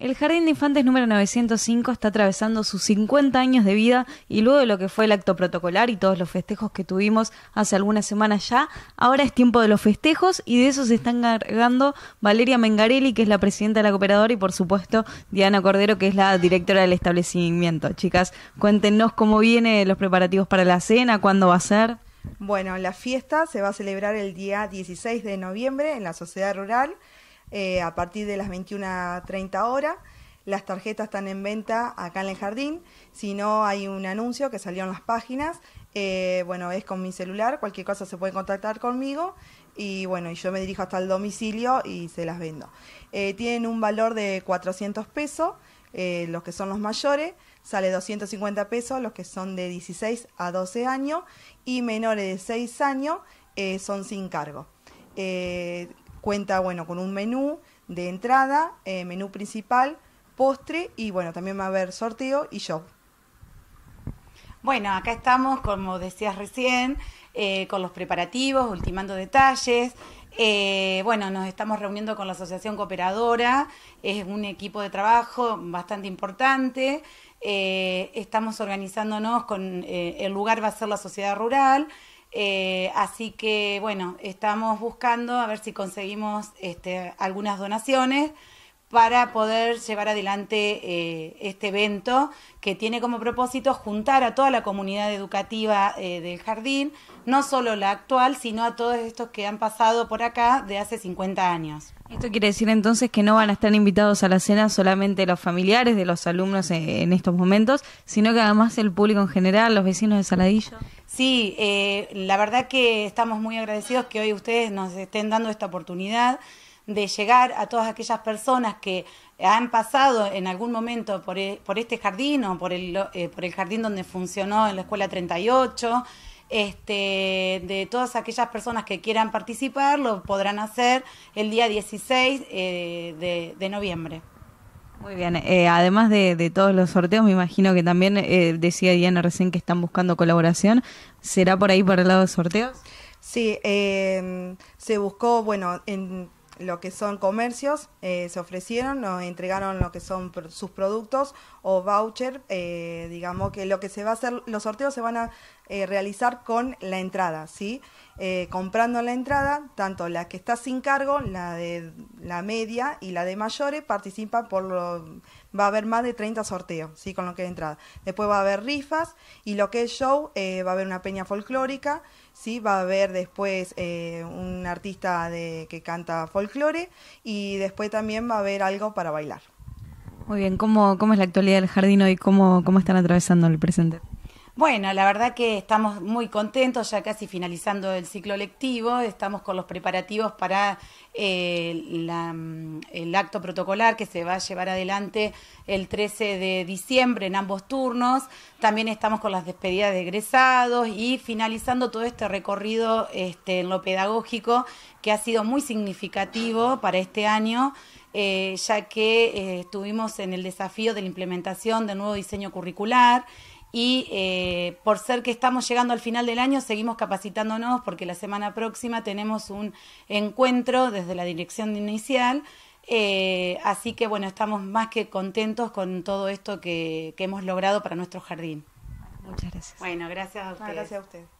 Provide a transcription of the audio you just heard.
El Jardín de Infantes número 905 está atravesando sus 50 años de vida y luego de lo que fue el acto protocolar y todos los festejos que tuvimos hace algunas semanas ya, ahora es tiempo de los festejos y de eso se están encargando Valeria Mengarelli, que es la presidenta de la cooperadora, y por supuesto Diana Cordero, que es la directora del establecimiento. Chicas, cuéntenos cómo vienen los preparativos para la cena, cuándo va a ser. Bueno, la fiesta se va a celebrar el día 16 de noviembre en la Sociedad Rural. Eh, a partir de las 21.30 horas. Las tarjetas están en venta acá en el jardín. Si no, hay un anuncio que salió en las páginas. Eh, bueno, es con mi celular. Cualquier cosa se puede contactar conmigo. Y bueno, y yo me dirijo hasta el domicilio y se las vendo. Eh, tienen un valor de 400 pesos. los que son los mayores, sale 250 pesos, los que son de 16 a 12 años y menores de 6 años son sin cargo. Cuenta, bueno, con un menú de entrada, eh, menú principal, postre y, bueno, también va a haber sorteo y show. Bueno, acá estamos, como decías recién, eh, con los preparativos, ultimando detalles. Eh, bueno, nos estamos reuniendo con la Asociación Cooperadora, es un equipo de trabajo bastante importante. estamos organizándonos con, el lugar va a ser la sociedad rural. Eh, así que bueno, estamos buscando a ver si conseguimos este, algunas donaciones para poder llevar adelante eh, este evento que tiene como propósito juntar a toda la comunidad educativa eh, del jardín, no solo la actual, sino a todos estos que han pasado por acá de hace 50 años. Esto quiere decir entonces que no van a estar invitados a la cena solamente los familiares de los alumnos eh, en, estos momentos, sino que además el público en general, los vecinos de Saladillo. Sí, la verdad que estamos muy agradecidos que hoy ustedes nos estén dando esta oportunidad de llegar a todas aquellas personas que han pasado en algún momento por, e, este jardín o por el, eh, por el jardín donde funcionó en la Escuela 38, este, de todas aquellas personas que quieran participar, lo podrán hacer el día 16 eh, de, noviembre. Muy bien, eh, además de, todos los sorteos, me imagino que también decía Diana recién que están buscando colaboración. ¿Será por ahí por el lado de sorteos? Sí, se buscó, bueno, en lo que son comercios eh, se ofrecieron, nos entregaron lo que son sus productos o voucher, eh, digamos que lo que se va a hacer, los sorteos se van a eh, realizar con la entrada, ¿sí? comprando la entrada, tanto la que está sin cargo, la de la media y la de mayores participan por lo, va a haber más de 30 sorteos, ¿sí? Con lo que es entrada. Después va a haber rifas y lo que es show, eh, va a haber una peña folclórica, ¿sí? Va a haber después eh, un artista de, que canta folclore y después también va a haber algo para bailar. Muy bien, ¿cómo, es la actualidad del jardín hoy? ¿Cómo, cómo están atravesando el presente? Bueno, la verdad que estamos muy contentos, ya casi finalizando el ciclo lectivo, estamos con los preparativos para eh, mm, el acto protocolar que se va a llevar adelante el 13 de diciembre en ambos turnos, también estamos con las despedidas de egresados y finalizando todo este recorrido este, en lo pedagógico que ha sido muy significativo para este año. Eh, ya que eh, estuvimos en el desafío de la implementación del nuevo diseño curricular, y eh, por ser que estamos llegando al final del año, seguimos capacitándonos porque la semana próxima tenemos un encuentro desde la dirección inicial. Eh, así que bueno, estamos más que contentos con todo esto que, hemos logrado para nuestro jardín. Muchas gracias. Bueno, gracias a ustedes. Ah, gracias a ustedes.